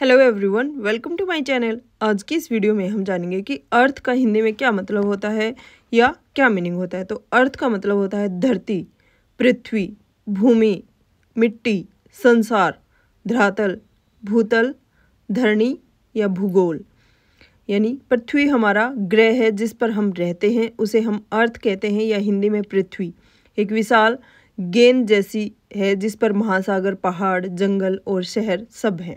hello everyone welcome to my channel आज की इस वीडियो में हम जानेंगे कि अर्थ का हिंदी में क्या मतलब होता है या क्या मीनिंग होता है तो अर्थ का मतलब होता है धरती पृथ्वी भूमि मिट्टी संसार धरातल भूतल धरणी या भूगोल यानी पृथ्वी हमारा ग्रह है जिस पर हम रहते हैं उसे हम अर्थ कहते हैं या हिंदी में पृथ्वी एक विशाल गेंद जैसी है जिस पर महासागर पहाड़ जंगल और शहर सब हैं